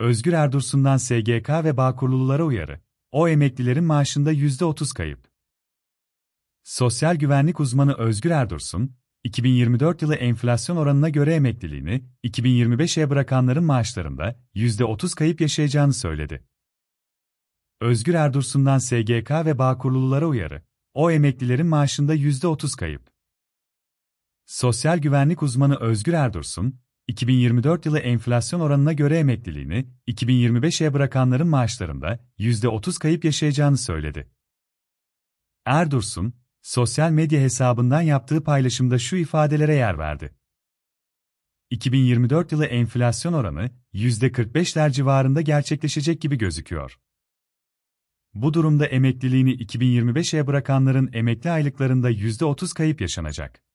Özgür Erdursun'dan SGK ve Bağkurlulara uyarı. O emeklilerin maaşında %30 kayıp. Sosyal güvenlik uzmanı Özgür Erdursun, 2024 yılı enflasyon oranına göre emekliliğini 2025'e bırakanların maaşlarında %30 kayıp yaşayacağını söyledi. Özgür Erdursun'dan SGK ve Bağkurlulara uyarı. O emeklilerin maaşında %30 kayıp. Sosyal güvenlik uzmanı Özgür Erdursun, 2024 yılı enflasyon oranına göre emekliliğini 2025'e bırakanların maaşlarında %30 kayıp yaşayacağını söyledi. Erdursun, sosyal medya hesabından yaptığı paylaşımda şu ifadelere yer verdi. 2024 yılı enflasyon oranı %45'ler civarında gerçekleşecek gibi gözüküyor. Bu durumda emekliliğini 2025'e bırakanların emekli aylıklarında %30 kayıp yaşanacak.